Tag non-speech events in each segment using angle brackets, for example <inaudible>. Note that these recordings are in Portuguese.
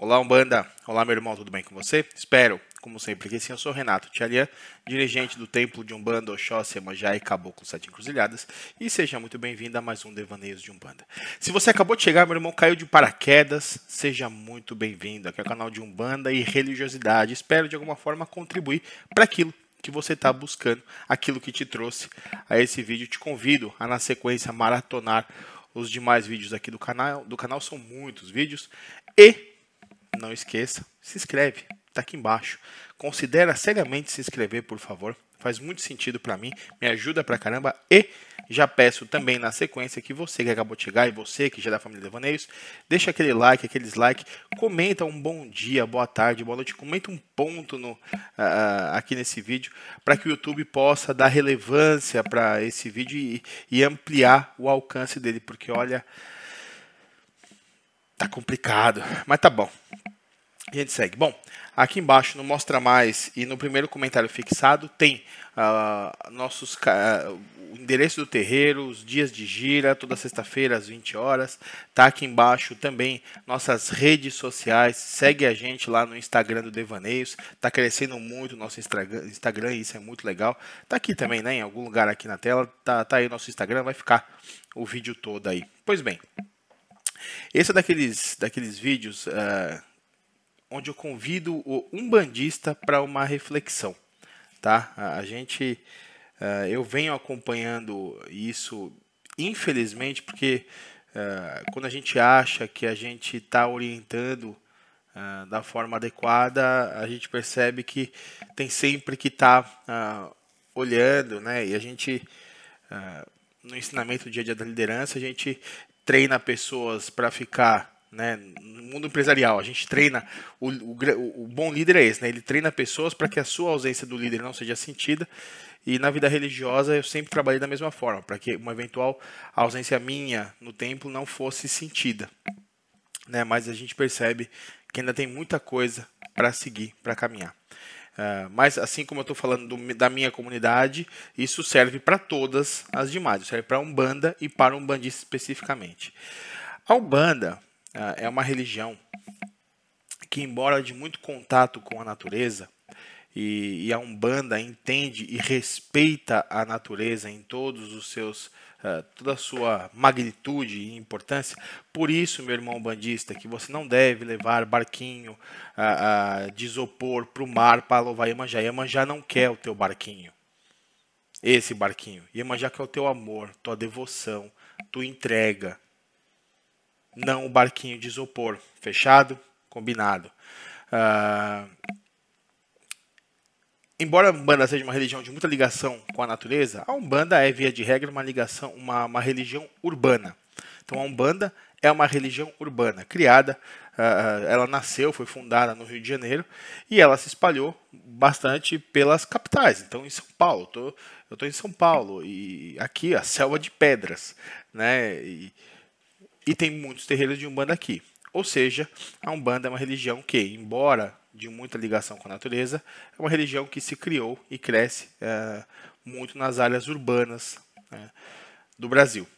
Olá, Umbanda. Olá, meu irmão, tudo bem com você? Espero, como sempre, que sim. Eu sou Renato Tchalian, dirigente do Templo de Umbanda, Oxóssi, Emanjá e Caboclo Sete Encruzilhadas. E seja muito bem-vindo a mais um Devaneios de Umbanda. Se você acabou de chegar, meu irmão, caiu de paraquedas, seja muito bem-vindo. Aqui é o canal de Umbanda e Religiosidade. Espero, de alguma forma, contribuir para aquilo que você está buscando, aquilo que te trouxe a esse vídeo. Te convido a, na sequência, maratonar os demais vídeos aqui do canal. Do canal são muitos vídeos. E não esqueça, se inscreve, está aqui embaixo. Considera seriamente se inscrever, por favor. Faz muito sentido para mim, me ajuda pra caramba e já peço também na sequência que você que acabou de chegar e você que já é da família Devaneios, deixa aquele like, aquele dislike, comenta um bom dia, boa tarde, boa noite, comenta um ponto no, uh, aqui nesse vídeo para que o YouTube possa dar relevância para esse vídeo e, e ampliar o alcance dele, porque olha, tá complicado, mas tá bom. A gente segue. Bom, aqui embaixo no Mostra Mais e no primeiro comentário fixado tem uh, nossos, uh, o endereço do terreiro, os dias de gira, toda sexta-feira às 20 horas. Tá aqui embaixo também nossas redes sociais. Segue a gente lá no Instagram do Devaneios. Tá crescendo muito o nosso Instagram, isso é muito legal. Tá aqui também, né? Em algum lugar aqui na tela. Tá, tá aí o nosso Instagram, vai ficar o vídeo todo aí. Pois bem, esse é daqueles, daqueles vídeos. Uh, onde eu convido o umbandista para uma reflexão, tá? A gente, uh, eu venho acompanhando isso, infelizmente, porque uh, quando a gente acha que a gente está orientando uh, da forma adequada, a gente percebe que tem sempre que estar tá, ah, olhando, né? E a gente no ensinamento do dia a dia da liderança, a gente treina pessoas para ficar né? No mundo empresarial, a gente treina. O, o, o bom líder é esse, né? ele treina pessoas para que a sua ausência do líder não seja sentida. E na vida religiosa eu sempre trabalhei da mesma forma, para que uma eventual ausência minha no templo não fosse sentida. Né? Mas a gente percebe que ainda tem muita coisa para seguir, para caminhar. Uh, mas assim como eu estou falando do, da minha comunidade, isso serve para todas as demais, serve para a Umbanda e para um bandista especificamente. A Umbanda, ah, é uma religião que, embora de muito contato com a natureza, e, e a Umbanda entende e respeita a natureza em todos os seus ah, toda a sua magnitude e importância. Por isso, meu irmão bandista, que você não deve levar barquinho ah, ah de isopor para o mar para louvar Iemanjá. Iemanjá não quer o teu barquinho, esse barquinho. Iemanjá quer o teu amor, tua devoção, tua entrega, não o barquinho de isopor. Fechado? Combinado. Uh, embora a Umbanda seja uma religião de muita ligação com a natureza, a Umbanda é, via de regra, uma ligação, uma, uma religião urbana. Então a Umbanda é uma religião urbana criada, ah, ah, ela nasceu, foi fundada no Rio de Janeiro e ela se espalhou bastante pelas capitais. Então em São Paulo, tô, eu estou em São Paulo e aqui a selva de pedras, né? E, e tem muitos terreiros de Umbanda aqui. Ou seja, a Umbanda é uma religião que, embora de muita ligação com a natureza, é uma religião que se criou e cresce é, muito nas áreas urbanas né, do Brasil.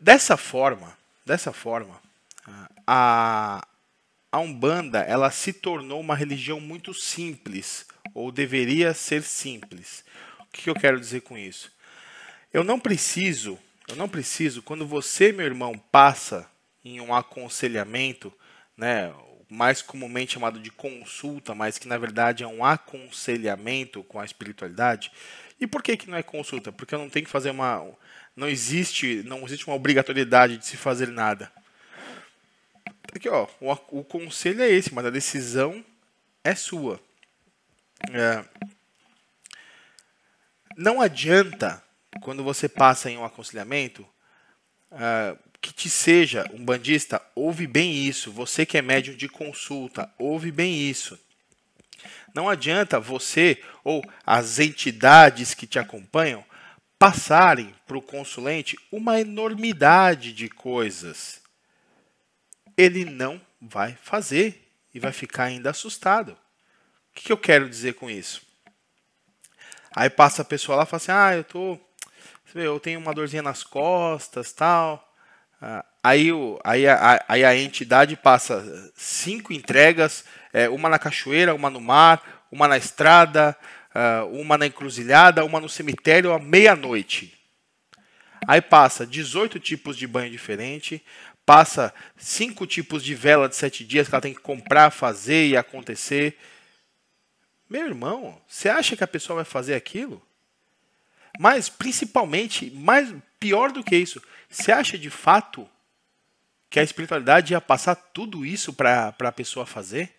Dessa forma, dessa forma, a, a Umbanda ela se tornou uma religião muito simples, ou deveria ser simples. O que eu quero dizer com isso? Eu não preciso eu não preciso, quando você, meu irmão, passa em um aconselhamento, né, mais comumente chamado de consulta, mas que na verdade é um aconselhamento com a espiritualidade. E por que, que não é consulta? Porque eu não tenho que fazer uma. Não existe, não existe uma obrigatoriedade de se fazer nada. Aqui, ó, o, o conselho é esse, mas a decisão é sua. É, não adianta quando você passa em um aconselhamento, uh, que te seja um bandista, ouve bem isso. Você que é médium de consulta, ouve bem isso. Não adianta você ou as entidades que te acompanham passarem para o consulente uma enormidade de coisas. Ele não vai fazer e vai ficar ainda assustado. O que eu quero dizer com isso? Aí passa a pessoa lá e fala assim: Ah, eu estou você vê, eu tenho uma dorzinha nas costas, tal. Ah, aí, o, aí, a, aí a entidade passa cinco entregas, é, uma na cachoeira, uma no mar, uma na estrada, ah, uma na encruzilhada, uma no cemitério à meia-noite. Aí passa 18 tipos de banho diferente, passa cinco tipos de vela de sete dias que ela tem que comprar, fazer e acontecer. Meu irmão, você acha que a pessoa vai fazer aquilo? Mas, principalmente, mais pior do que isso, você acha de fato que a espiritualidade ia passar tudo isso para a pessoa fazer?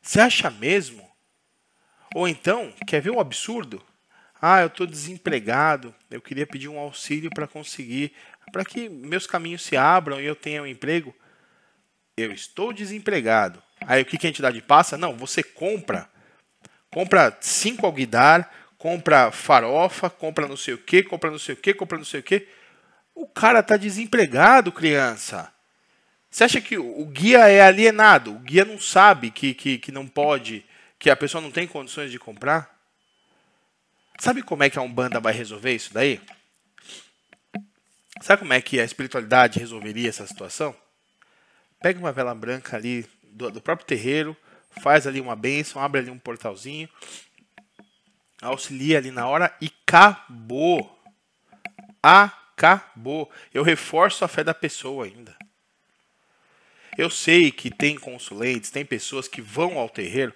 Você acha mesmo? Ou então, quer ver um absurdo? Ah, eu estou desempregado, eu queria pedir um auxílio para conseguir, para que meus caminhos se abram e eu tenha um emprego. Eu estou desempregado. Aí o que, que a entidade passa? Não, você compra. Compra cinco alguidar, compra farofa, compra não sei o que, compra não sei o que, compra não sei o que. O cara tá desempregado, criança. Você acha que o guia é alienado? O guia não sabe que, que, que não pode, que a pessoa não tem condições de comprar? Sabe como é que a Umbanda vai resolver isso daí? Sabe como é que a espiritualidade resolveria essa situação? Pega uma vela branca ali do, do próprio terreiro, faz ali uma bênção, abre ali um portalzinho, auxilia ali na hora e acabou. Acabou. Eu reforço a fé da pessoa ainda. Eu sei que tem consulentes, tem pessoas que vão ao terreiro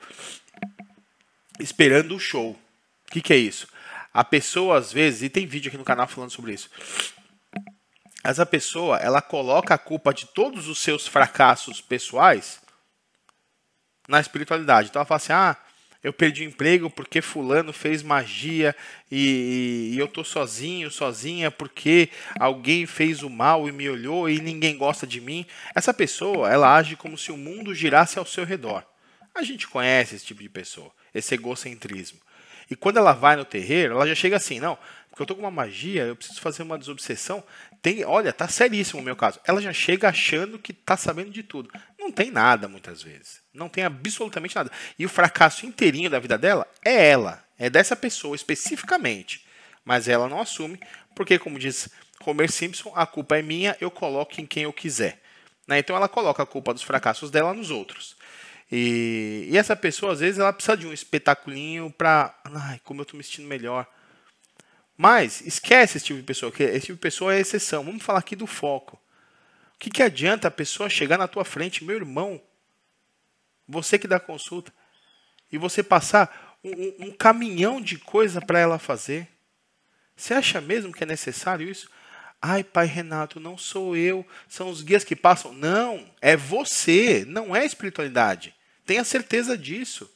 esperando o show. O que, que é isso? A pessoa, às vezes, e tem vídeo aqui no canal falando sobre isso. Essa a pessoa, ela coloca a culpa de todos os seus fracassos pessoais na espiritualidade. Então ela fala assim: ah, eu perdi o emprego porque fulano fez magia e, e, eu tô sozinho, sozinha porque alguém fez o mal e me olhou e ninguém gosta de mim. Essa pessoa, ela age como se o mundo girasse ao seu redor. A gente conhece esse tipo de pessoa, esse egocentrismo. E quando ela vai no terreiro, ela já chega assim, não, porque eu tô com uma magia, eu preciso fazer uma desobsessão. Tem, olha, tá seríssimo o meu caso. Ela já chega achando que tá sabendo de tudo. Não tem nada muitas vezes. Não tem absolutamente nada. E o fracasso inteirinho da vida dela é ela, é dessa pessoa especificamente. Mas ela não assume, porque, como diz Homer Simpson, a culpa é minha, eu coloco em quem eu quiser. Né? Então ela coloca a culpa dos fracassos dela nos outros. E, e essa pessoa, às vezes, ela precisa de um espetaculinho para. Ai, como eu tô me sentindo melhor. Mas esquece esse tipo de pessoa, que esse tipo de pessoa é exceção. Vamos falar aqui do foco. O que, que adianta a pessoa chegar na tua frente, meu irmão, você que dá consulta, e você passar um, um caminhão de coisa para ela fazer? Você acha mesmo que é necessário isso? Ai, pai Renato, não sou eu, são os guias que passam. Não, é você, não é espiritualidade. Tenha certeza disso.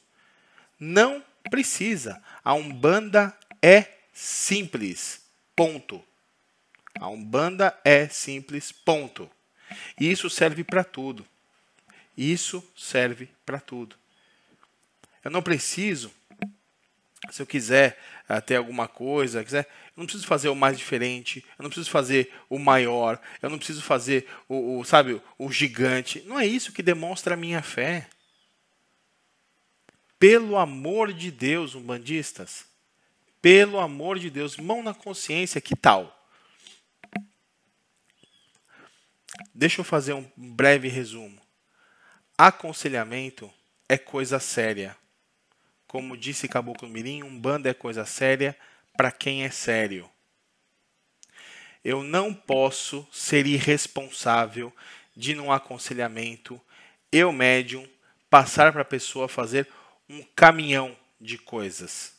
Não precisa. A Umbanda é simples. Ponto. A Umbanda é simples. Ponto. E isso serve para tudo. Isso serve para tudo. Eu não preciso, se eu quiser ah, ter alguma coisa, quiser, eu não preciso fazer o mais diferente, eu não preciso fazer o maior, eu não preciso fazer o, o sabe, o gigante. Não é isso que demonstra a minha fé. Pelo amor de Deus, umbandistas, pelo amor de Deus, mão na consciência, que tal? Deixa eu fazer um breve resumo. Aconselhamento é coisa séria. Como disse Caboclo Mirim, um bando é coisa séria para quem é sério. Eu não posso ser irresponsável de num aconselhamento, eu médium, passar para a pessoa fazer um caminhão de coisas.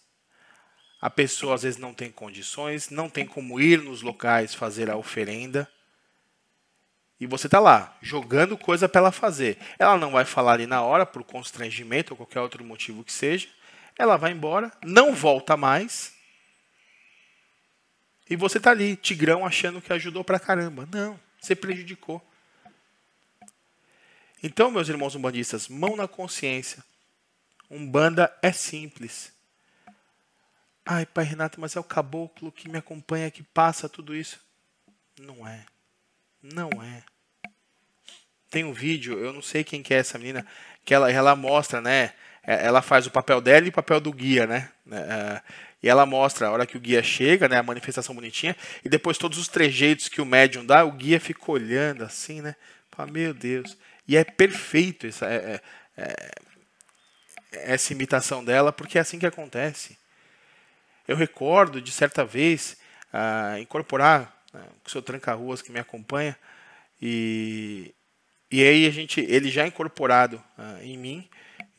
A pessoa às vezes não tem condições, não tem como ir nos locais fazer a oferenda e você está lá jogando coisa para ela fazer. Ela não vai falar ali na hora por constrangimento ou qualquer outro motivo que seja. Ela vai embora, não volta mais. E você está ali, tigrão, achando que ajudou para caramba. Não, você prejudicou. Então, meus irmãos umbandistas, mão na consciência. Umbanda é simples. Ai, pai Renato, mas é o caboclo que me acompanha, que passa tudo isso. Não é. Não é. Tem um vídeo, eu não sei quem que é essa menina, que ela, ela mostra, né? É, ela faz o papel dela e o papel do guia, né? né é, e ela mostra a hora que o guia chega, né? A manifestação bonitinha, e depois todos os trejeitos que o médium dá, o guia fica olhando assim, né? Fala, meu Deus. E é perfeito essa, é, é, é essa imitação dela, porque é assim que acontece. Eu recordo de certa vez uh, incorporar né, o seu Tranca-Ruas que me acompanha, e, e aí a gente, ele já incorporado uh, em mim,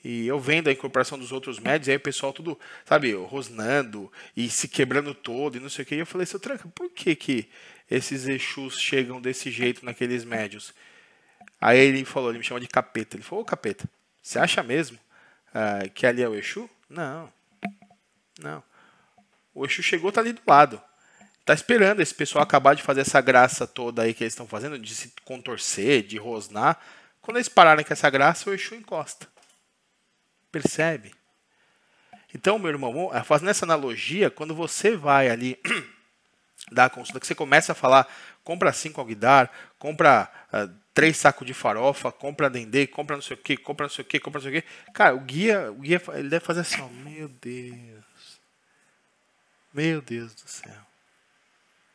e eu vendo a incorporação dos outros médios, aí o pessoal tudo, sabe, rosnando e se quebrando todo e não sei o que. E eu falei, seu Tranca, por que que esses Exus chegam desse jeito naqueles médios? Aí ele falou, ele me chama de capeta. Ele falou, ô capeta, você acha mesmo uh, que ali é o Exu? Não, não. O Exu chegou, tá ali do lado tá esperando esse pessoal acabar de fazer essa graça toda aí que eles estão fazendo, de se contorcer, de rosnar. Quando eles pararem com essa graça, o Exu encosta. Percebe? Então, meu irmão, eh, fazendo essa analogia, quando você vai ali <clears throat> dar a consulta, que você começa a falar, compra cinco alguidar, compra uh, três sacos de farofa, compra dendê, compra não sei o que, compra não sei o que, compra não sei o que. Cara, o guia, o guia ele deve fazer assim, ó, meu Deus. Meu Deus do céu.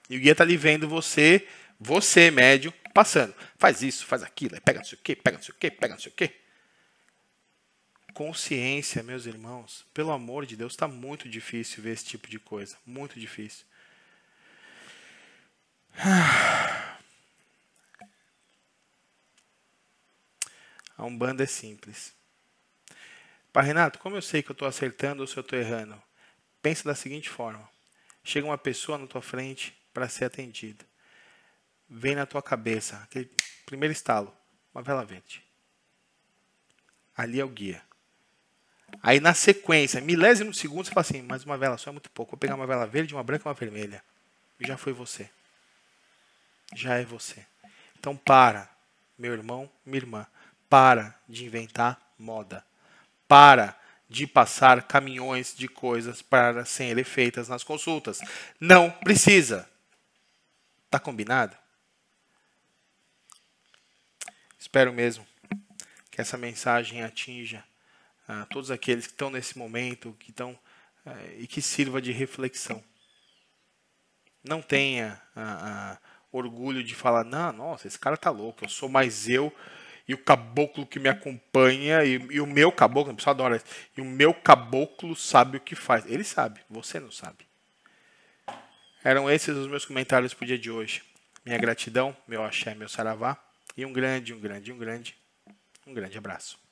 E o guia está ali vendo você, você médio, passando. Faz isso, faz aquilo, pega não sei o quê, pega não sei o quê, pega não sei o quê. Consciência, meus irmãos, pelo amor de Deus, está muito difícil ver esse tipo de coisa. Muito difícil. A Umbanda é simples. Pai Renato, como eu sei que eu estou acertando ou se eu estou errando? Pensa da seguinte forma. Chega uma pessoa na tua frente para ser atendida. Vem na tua cabeça, aquele primeiro estalo, uma vela verde. Ali é o guia. Aí na sequência, milésimo segundo, você fala assim, mas uma vela só é muito pouco. Vou pegar uma vela verde, uma branca e uma vermelha. já foi você. Já é você. Então para, meu irmão, minha irmã, para de inventar moda. Para de passar caminhões de coisas para serem feitas nas consultas. Não precisa. Está combinado? Espero mesmo que essa mensagem atinja ah, todos aqueles que estão nesse momento que estão, ah, e que sirva de reflexão. Não tenha ah, orgulho de falar, não, nossa, esse cara tá louco, eu sou mais eu e o caboclo que me acompanha e, e o meu caboclo, a pessoa adora, e o meu caboclo sabe o que faz. Ele sabe, você não sabe. Eram esses os meus comentários para o dia de hoje. Minha gratidão, meu axé, meu saravá. E um grande, um grande, um grande, um grande abraço.